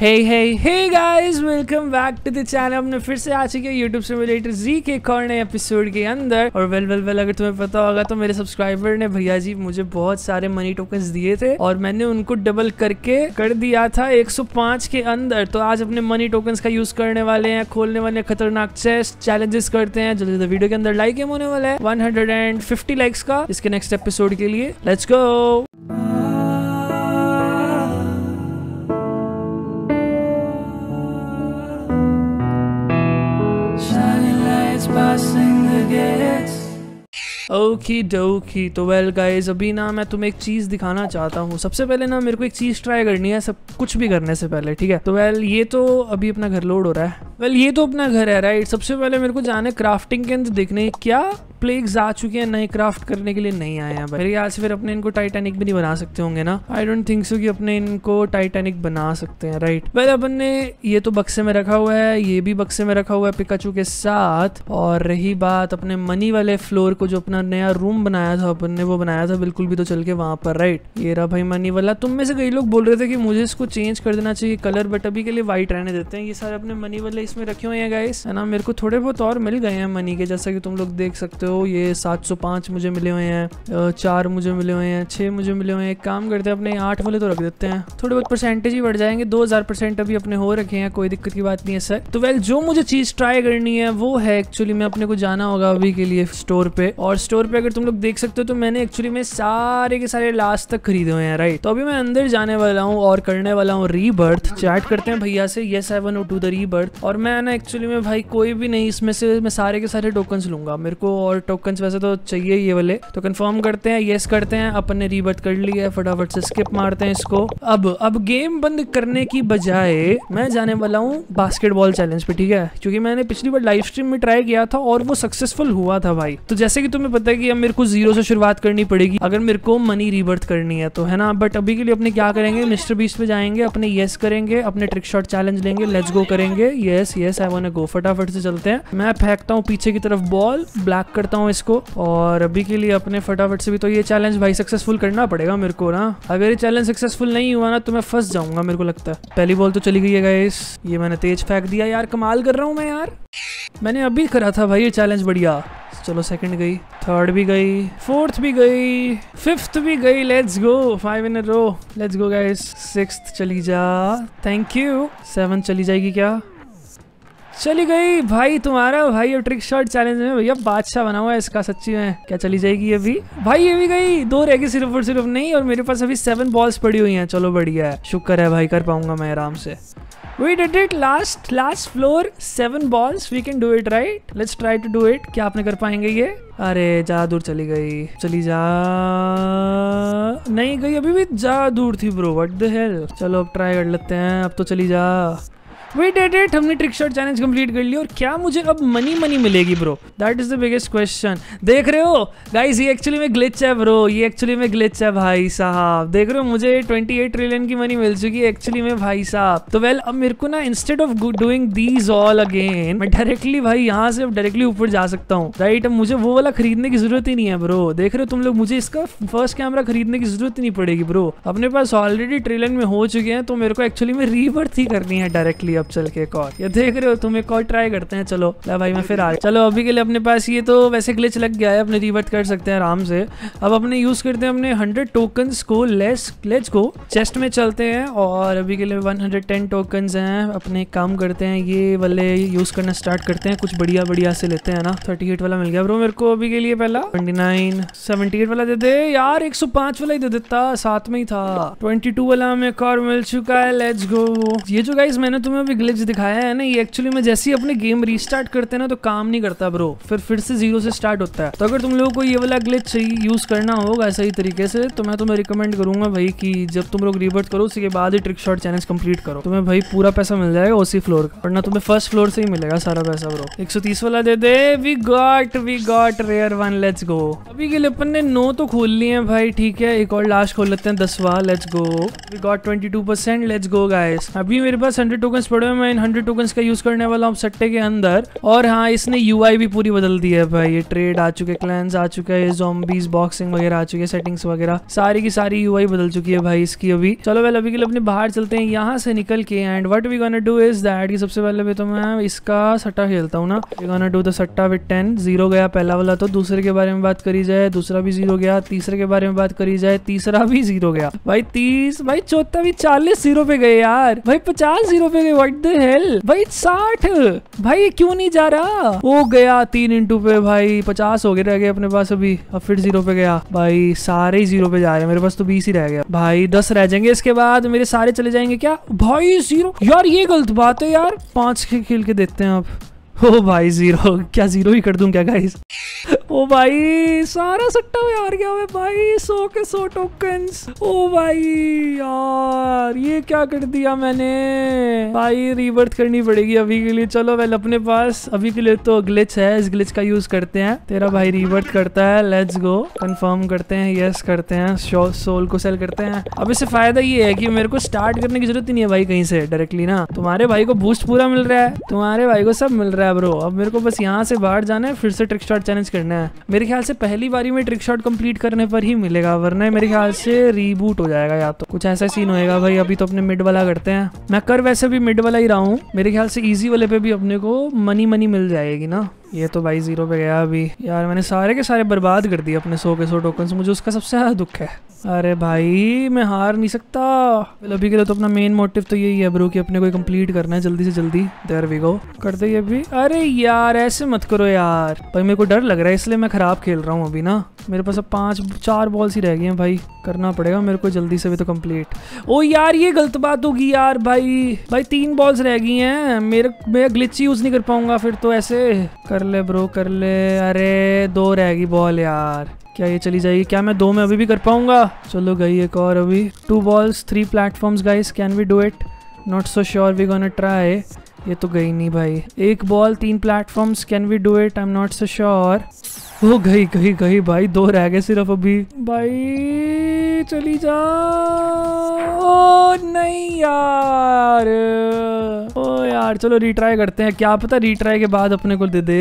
hey hey hey guys welcome back to the channel हमने फिर से आ चुके यूट्यूब से रिलेटेड जी के एक एपिसोड के अंदर और वेल वेल वेल अगर तुम्हें पता होगा तो मेरे सब्सक्राइबर ने भैया जी मुझे बहुत सारे मनी टोकन दिए थे और मैंने उनको डबल करके कर दिया था 105 के अंदर तो आज अपने मनी टोकन का यूज करने वाले हैं खोलने वाले खतरनाक चेस्ट चैलेंजेस करते हैं जल्दी वीडियो के अंदर लाइक एम होने वाला है वन लाइक्स का इसके नेक्स्ट एपिसोड के लिए लेट्स गो ओकी डोकी तो वेल गाइज अभी ना मैं तुम्हें एक चीज़ दिखाना चाहता हूँ सबसे पहले ना मेरे को एक चीज़ ट्राई करनी है सब कुछ भी करने से पहले ठीक है तो वेल ये तो अभी अपना घर लोड हो रहा है वेल ये तो अपना घर है राइट सबसे पहले मेरे को जाना है क्राफ्टिंग के अंदर देखने क्या प्लेग्स आ चुके हैं नए क्राफ्ट करने के लिए नहीं आए हैं भाई मेरे ख्याल से फिर अपने इनको टाइटैनिक भी नहीं बना सकते होंगे ना आई डोंट थिंक सो कि अपने इनको टाइटैनिक बना सकते हैं राइट वेल अपन ने ये तो बक्से में रखा हुआ है ये भी बक्से में रखा हुआ है पिकाचू के साथ और रही बात अपने मनी वाले फ्लोर को जो अपना नया रूम बनाया था अपन ने वो बनाया था बिल्कुल भी तो चल के वहाँ पर राइट ये रहा भाई मनी वाला तुम में से कई लोग बोल रहे थे कि मुझे इसको चेंज कर देना चाहिए कलर बट अभी के लिए व्हाइट रहने देते हैं ये सारे अपने मनी वाले इसमें रखे हुए हैं गाइस है ना मेरे को थोड़े बहुत और मिल गए हैं मनी के जैसा कि तुम लोग देख सकते हो ये पांच मुझे मिले हुए हैं चार मुझे मिले हुए हैं छह मुझे मिले हुए हैं एक काम करते हैं अपने आठ वाले तो रख देते हैं थोड़े बहुत परसेंटेज ही बढ़ जाएंगे दो अभी अपने हो रखे हैं कोई दिक्कत की बात नहीं है सर तो वेल जो मुझे चीज़ ट्राई करनी है वो है एक्चुअली मैं अपने को जाना होगा अभी के लिए स्टोर पे और स्टोर पे अगर अगर तुम लोग देख सकते हो तो मैंने एक्चुअली में सारे के सारे लास्ट तक खरीदे हुए हैं राइट तो अभी मैं अंदर जाने वाला हूँ और करने वाला हूँ रीबर्थ चैट करते हैं भैया से ये seven O to the rebirth और मैं ना एक्चुअली में भाई कोई भी नहीं इसमें से मैं सारे के सारे टोकन्स लूंगा मेरे को और टोकन वैसे तो चाहिए ये वाले तो कन्फर्म करते हैं येस करते हैं अपन ने रीबर्थ कर लिया है फटाफट से स्किप मारते हैं इसको अब अब गेम बंद करने की बजाय मैं जाने वाला हूँ बास्केटबॉल चैलेंज पे ठीक है क्योंकि मैंने पिछली बार लाइव स्ट्रीम में ट्राई किया था और वो सक्सेसफुल हुआ था भाई तो जैसे कि तुम्हें पता है कि अब मेरे को जीरो से शुरुआत करनी पड़ेगी अगर मेरे को मनी रीबर्थ करनी है तो है ना बट अभी के लिए अपने क्या करेंगे मिस्टर बीस पे जाएंगे अपने येस करेंगे अपने ट्रिक शॉट चैलेंज लेंगे लेट्स गो करेंगे yes yes I want go फटाफट से चलते हैं मैं फेंकता हूँ पीछे की तरफ बॉल ब्लैक करता हूँ इसको और अभी के लिए अपने फटाफट से भी तो ये चैलेंज भाई सक्सेसफुल करना पड़ेगा मेरे को ना अगर ये चैलेंज सक्सेसफुल नहीं हुआ ना तो मैं फंस जाऊंगा मेरे को लगता है पहली बॉल तो चली गई है इस ये मैंने तेज फेंक दिया यार कमाल कर रहा हूँ मैं यार मैंने अभी करा था भाई ये चैलेंज बढ़िया चलो सेकंड गई थर्ड भी गई फोर्थ भी गई फिफ्थ भी गई let's go five in row let's go guys six चली जा थैंक यू सेवन चली जाएगी क्या चली गई भाई तुम्हारा भाई और ट्रिक शॉट चैलेंज में भैया बादशाह बना हुआ है इसका सच्ची में क्या चली जाएगी अभी भाई ये भी गई दो रह गई सिर्फ और सिर्फ नहीं और मेरे पास अभी सेवन बॉल्स पड़ी हुई हैं चलो बढ़िया है शुक्र है भाई कर पाऊंगा मैं आराम से we did it last last floor seven balls we can do it right let's try to do it क्या आपने कर पाएंगे ये अरे जा दूर चली गई चली जा नहीं गई अभी भी जा दूर थी ब्रो व्हाट द हेल चलो अब ट्राई कर लेते हैं अब तो चली जा वेट एट एट हमने ट्रिक शॉट चैलेंज कंप्लीट कर लिया और क्या मुझे अब मनी मनी मिलेगी bro that is the biggest question देख रहे हो गाइस ये एक्चुअली में ग्लिच है ब्रो ये एक्चुअली में ग्लिच है भाई साहब देख रहे हो मुझे 28 ट्रिलियन की मनी मिल चुकी है एक्चुअली में भाई साहब तो वेल अब मेरे को ना instead of doing these all again मैं डायरेक्टली भाई यहाँ से डायरेक्टली ऊपर जा सकता हूँ राइट अब मुझे वो वाला खरीदने की जरूरत ही नहीं है ब्रो देख रहे हो तुम लोग मुझे इसका फर्स्ट कैमरा खरीदने की जरूरत ही नहीं पड़ेगी ब्रो अपने पास ऑलरेडी ट्रिलियन में हो चुके हैं तो मेरे को एक्चुअली में रीवर्थ ही करनी है डायरेक्टली अब चल के एक और ये देख रहे हो तुम एक और ट्राई करते हैं चलो ला भाई मैं फिर आ चलो अभी के लिए अपने पास ये तो वैसे ग्लिच लग गया है अपने रिवर्ट कर सकते हैं आराम से अब अपने यूज करते हैं अपने हंड्रेड टोकन को लेस ग्लिच को चेस्ट में चलते हैं और अभी के लिए वन हंड्रेड हैं अपने काम करते हैं ये वाले यूज करना स्टार्ट करते हैं कुछ बढ़िया बढ़िया से लेते हैं ना थर्टी वाला मिल गया ब्रो मेरे को अभी के लिए पहला ट्वेंटी नाइन वाला दे दे यार एक वाला ही दे देता साथ में ही था ट्वेंटी वाला हमें कार मिल चुका है लेट्स गो ये जो गाइस मैंने तुम्हें पे ग्लिच दिखाया है ना ये एक्चुअली में जैसे ही अपने गेम रीस्टार्ट करते हैं ना तो काम नहीं करता ब्रो फिर फिर से जीरो से स्टार्ट होता है तो अगर तुम लोगों को ये वाला ग्लिच यूज करना होगा सही तरीके से तो मैं तुम्हें रिकमेंड करूंगा भाई की जब तुम लोग रिवर्ट करो उसके बाद ही ट्रिक शॉट चैलेंज कम्प्लीट करो तुम्हें भाई पूरा पैसा मिल जाएगा उसी फ्लोर का वरना तुम्हें फर्स्ट फ्लोर से ही मिलेगा सारा पैसा ब्रो एक वाला दे दे we got we got rare one let's go अभी के लिए अपन ने नो तो खोल लिए हैं भाई ठीक है एक और लास्ट खोल लेते हैं दसवा let's go we got twenty two percent let's go guys अभी मेरे पास हंड्रेड टोकन्स वीडियो मैं इन हंड्रेड टोकन का यूज करने वाला हूँ सट्टे के अंदर और हाँ इसने यू भी पूरी बदल दी है भाई ये ट्रेड आ चुके क्लैंस आ चुके हैं जोबीज बॉक्सिंग वगैरह आ चुके हैं सेटिंग्स वगैरह सारी की सारी यू बदल चुकी है भाई इसकी अभी चलो वेल अभी के लिए अपने बाहर चलते हैं यहाँ से निकल के and what we gonna do is that की सबसे पहले तो मैं इसका सट्टा खेलता हूँ ना वी गोना डू द सट्टा विथ टेन जीरो गया पहला वाला तो दूसरे के बारे में बात करी जाए दूसरा भी जीरो गया तीसरे के बारे में बात करी जाए तीसरा भी जीरो गया भाई तीस भाई चौथा भी चालीस जीरो पे गए यार भाई पचास जीरो पे गए व्हाट द हेल भाई साठ भाई क्यों नहीं जा रहा हो गया तीन इंटू पे भाई पचास हो गए रह गए अपने पास अभी अब फिर जीरो पे गया भाई सारे ही जीरो पे जा रहे हैं मेरे पास तो बीस ही रह गया भाई दस रह जाएंगे इसके बाद मेरे सारे चले जाएंगे क्या भाई जीरो यार ये गलत बात है यार पांच खेल के देखते हैं आप ओ भाई जीरो क्या जीरो ही कर दूं क्या गाइस ओ भाई सारा सट्टा हार गया भाई सो के सो टोकन्स ओ भाई यार ये क्या कर दिया मैंने भाई रिवर्थ करनी पड़ेगी अभी के लिए चलो वेल अपने पास अभी के लिए तो ग्लिच है इस ग्लिच का यूज करते हैं तेरा भाई रिवर्थ करता है लेट्स गो कंफर्म करते हैं यस करते हैं सोल को सेल करते हैं अब इससे फायदा ये है की मेरे को स्टार्ट करने की जरूरत ही नहीं है भाई कहीं से डायरेक्टली ना तुम्हारे भाई को बूस्ट पूरा मिल रहा है तुम्हारे भाई को सब मिल रहा है है ब्रो अब मेरे को बस यहाँ से बाहर जाना है फिर से ट्रिक शॉट चैलेंज करना है मेरे ख्याल से पहली बारी में ट्रिक शॉट कम्प्लीट करने पर ही मिलेगा वरना मेरे ख्याल से रीबूट हो जाएगा या तो कुछ ऐसा सीन होएगा भाई अभी तो अपने मिड वाला करते हैं मैं कर वैसे भी मिड वाला ही रहा हूँ मेरे ख्याल से ईजी वाले पे भी अपने को मनी मनी मिल जाएगी ना ये तो भाई जीरो पे गया अभी यार मैंने सारे के सारे बर्बाद कर दिए अपने सौ के सौ टोकन मुझे उसका सबसे ज़्यादा दुख है अरे भाई मैं हार नहीं सकता अभी के लिए तो अपना मेन मोटिव तो यही है ब्रो कि अपने को कंप्लीट करना है जल्दी से जल्दी देर वी गो करते ये भी अरे यार ऐसे मत करो यार भाई मेरे को डर लग रहा है इसलिए मैं खराब खेल रहा हूँ अभी ना मेरे पास अब पांच चार बॉल्स ही रह गए हैं भाई करना पड़ेगा मेरे को जल्दी से भी तो कम्प्लीट ओ यार ये गलत बात होगी यार भाई भाई तीन बॉल्स रह गई हैं मेरे मैं ग्लिच यूज़ नहीं कर पाऊंगा फिर तो ऐसे कर ले ब्रो कर ले अरे दो रह गई बॉल यार क्या ये चली जाएगी क्या मैं दो में अभी भी कर पाऊंगा चलो गई एक और अभी two balls three platforms guys can we do it not so sure we gonna try ये तो गई नहीं भाई एक बॉल तीन platforms can we do it I am not so sure वो गई गई गई भाई दो रह गए सिर्फ अभी भाई चली जा ओ नहीं यार ओ यार चलो रिट्राई करते हैं क्या पता रिट्राई के बाद अपने को दे दे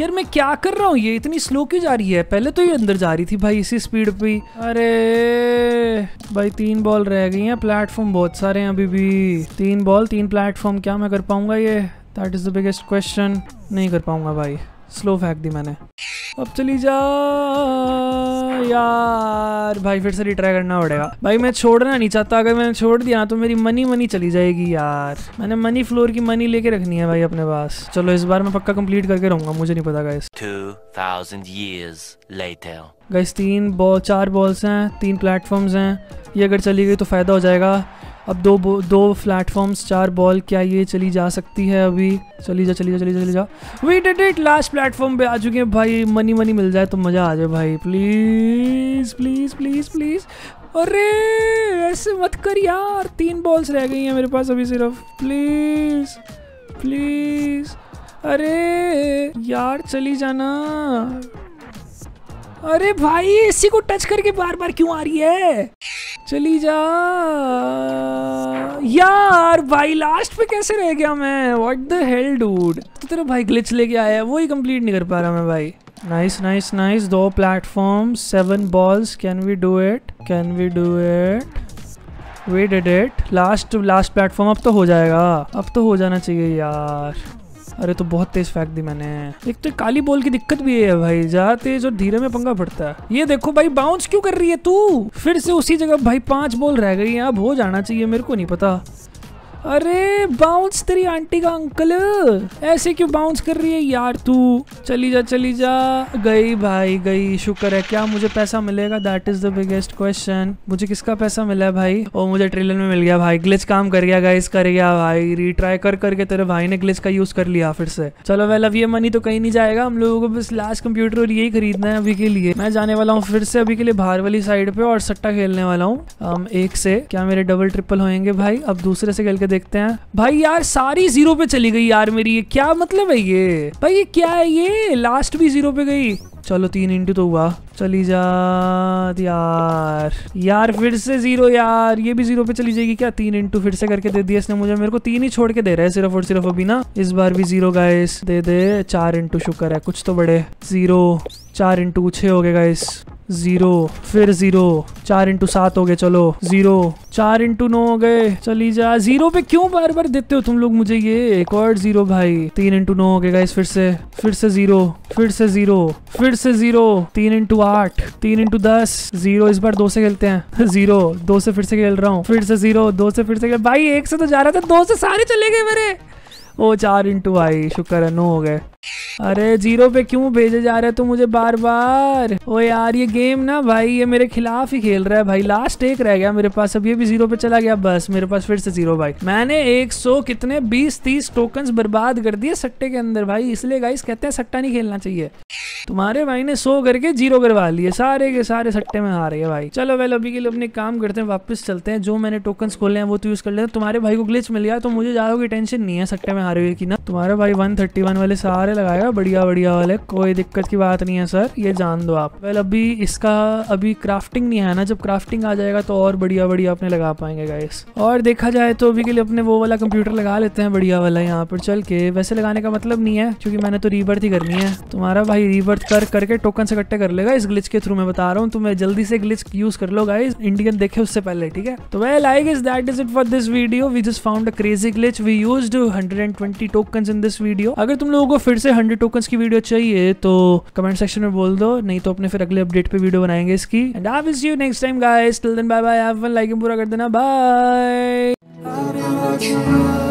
यार मैं क्या कर रहा हूँ ये इतनी स्लो क्यों जा रही है पहले तो ये अंदर जा रही थी भाई इसी स्पीड पे अरे भाई तीन बॉल रह गई हैं प्लेटफॉर्म बहुत सारे हैं अभी भी तीन बॉल तीन प्लेटफॉर्म क्या मैं कर पाऊंगा ये that is the biggest question नहीं कर पाऊंगा भाई स्लो फेंक दी मैंने अब चली जा यार भाई फिर से रिट्राई करना पड़ेगा भाई मैं छोड़ना नहीं चाहता अगर मैंने छोड़ दिया तो मेरी मनी मनी चली जाएगी यार मैंने मनी फ्लोर की मनी लेके रखनी है भाई अपने पास चलो इस बार मैं पक्का कंप्लीट करके रहूंगा मुझे नहीं पता गाइस 2000 years later गाइस तीन बॉल चार बॉल्स हैं तीन प्लेटफॉर्म्स हैं ये अगर चली गई तो फायदा हो जाएगा अब दो दो प्लेटफॉर्म्स चार बॉल क्या ये चली जा सकती है अभी चली जा चली जा चली जा चली जा we did it last platform पे आ चुके हैं भाई मनी मनी मिल जाए तो मज़ा आ जाए भाई प्लीज़ प्लीज़ प्लीज़ प्लीज़ अरे ऐसे मत कर यार तीन बॉल्स रह गई हैं मेरे पास अभी सिर्फ प्लीज़ प्लीज़ अरे यार चली जाना अरे भाई इसी को टच करके बार बार क्यों आ रही है चली जा यार भाई लास्ट पे कैसे रह गया मैं व्हाट द हेल डूड तो तेरा भाई ग्लिच लेके आया है वो ही कंप्लीट नहीं कर पा रहा मैं भाई नाइस नाइस नाइस दो platform seven balls can we do it can we do it we did it last last platform अब तो हो जाएगा अब तो हो जाना चाहिए यार अरे तो बहुत तेज फेंक दी मैंने एक तो काली बॉल की दिक्कत भी है भाई जहाँ तेज और धीरे में पंगा पड़ता है ये देखो भाई बाउंस क्यों कर रही है तू फिर से उसी जगह भाई पांच बॉल रह गई अब हो जाना चाहिए मेरे को नहीं पता अरे बाउंस तेरी आंटी का अंकल ऐसे क्यों बाउंस कर रही है यार तू चली जा चली जा गई भाई गई शुक्र है क्या मुझे पैसा मिलेगा that is the biggest question मुझे किसका पैसा मिला है भाई और मुझे ट्रेलर में मिल गया भाई ग्लिच काम कर गया गाइस कर गया भाई रिट्राई कर करके तेरे भाई ने ग्लिच का यूज कर लिया फिर से चलो वेल अब ये मनी तो कहीं नहीं जाएगा हम लोगों को बस लास्ट कंप्यूटर और यही खरीदना है अभी के लिए मैं जाने वाला हूँ फिर से अभी के लिए बाहर वाली साइड पे और सट्टा खेलने वाला हूँ एक से क्या मेरे डबल ट्रिपल होएंगे भाई अब दूसरे से खेल के देखते हैं भाई यार सारी जीरो पे चली गई यार मेरी ये क्या मतलब है ये भाई ये क्या है ये लास्ट भी जीरो पे गई चलो तीन इंटू तो हुआ चली जा यार यार फिर से जीरो यार ये भी जीरो पे चली जाएगी क्या तीन इंटू फिर से करके दे दिया इसने मुझे मेरे को तीन ही छोड़ के दे रहा है सिर्फ और सिर्फ अभी ना इस बार भी जीरो गाइस दे दे चार इंटू शुक्र है कुछ तो बड़े जीरो चार इंटू छे हो गए गाइस जीरो फिर जीरो चार इंटू सात हो गए चलो जीरो चार इंटू नौ हो गए चली जा जीरो पे क्यों बार बार देते हो तुम लोग मुझे ये एक और जीरो भाई तीन इंटू नौ हो गए गाइस फिर से फिर से जीरो फिर से जीरो फिर से जीरो तीन इंटू आठ तीन इंटू दस जीरो इस बार दो से खेलते हैं जीरो दो से फिर से खेल रहा हूँ फिर से जीरो दो से फिर से खेल भाई एक से तो जा रहा था दो से सारे चले गए मेरे ओ चार इंटू आई शुक्र है नो हो गए अरे जीरो पे क्यों भेजे जा रहे तू मुझे बार बार ओ यार ये गेम ना भाई ये मेरे खिलाफ ही खेल रहा है भाई लास्ट एक रह गया मेरे पास अब ये भी जीरो पे चला गया बस मेरे पास फिर से जीरो भाई मैंने एक सौ कितने बीस तीस टोकन बर्बाद कर दिए सट्टे के अंदर भाई इसलिए गाइस कहते हैं सट्टा नहीं खेलना चाहिए तुम्हारे भाई ने सो करके जीरो करवा लिए सारे के सारे सट्टे में हारे गए भाई चलो वेल अभी के लिए अपने काम करते हैं वापस चलते हैं जो मैंने टोकन खोले हैं वो तो यूज कर लेते हैं तुम्हारे भाई को ग्लिच मिल गया तो मुझे ज्यादा कोई टेंशन नहीं है सट्टे में हारे हुए की ना तुम्हारा भाई वन वाले सारे लगाएगा बढ़िया बढ़िया वाले कोई दिक्कत की बात नहीं है सर ये जान दो आप वेल अभी इसका अभी क्राफ्टिंग नहीं है ना जब क्राफ्टिंग आ जाएगा तो और बढ़िया बढ़िया अपने लगा पाएंगे गाइस और देखा जाए तो अभी के लिए अपने वो वाला कंप्यूटर लगा लेते हैं बढ़िया वाला यहाँ पर चल के वैसे लगाने का मतलब नहीं है क्योंकि मैंने तो रीबर्थ ही करनी है तुम्हारा भाई रीबर्थ अर्थ कर करके टोकन से इकट्ठे कर लेगा इस ग्लिच के थ्रू मैं बता रहा हूँ तो जल्दी से ग्लिच यूज कर लो गाइज इंडियन देखे उससे पहले ठीक है तो well I guess that is it for this video we just found a crazy glitch we use hundred and twenty token in this video अगर तुम लोगों को फिर से हंड्रेड टोकन की वीडियो चाहिए तो कमेंट सेक्शन में बोल दो नहीं तो अपने फिर अगले अपडेट पे वीडियो बनाएंगे इसकी एंड आप इस you next time guys till then bye bye आप लाइक पूरा कर देना बाय I'll be watching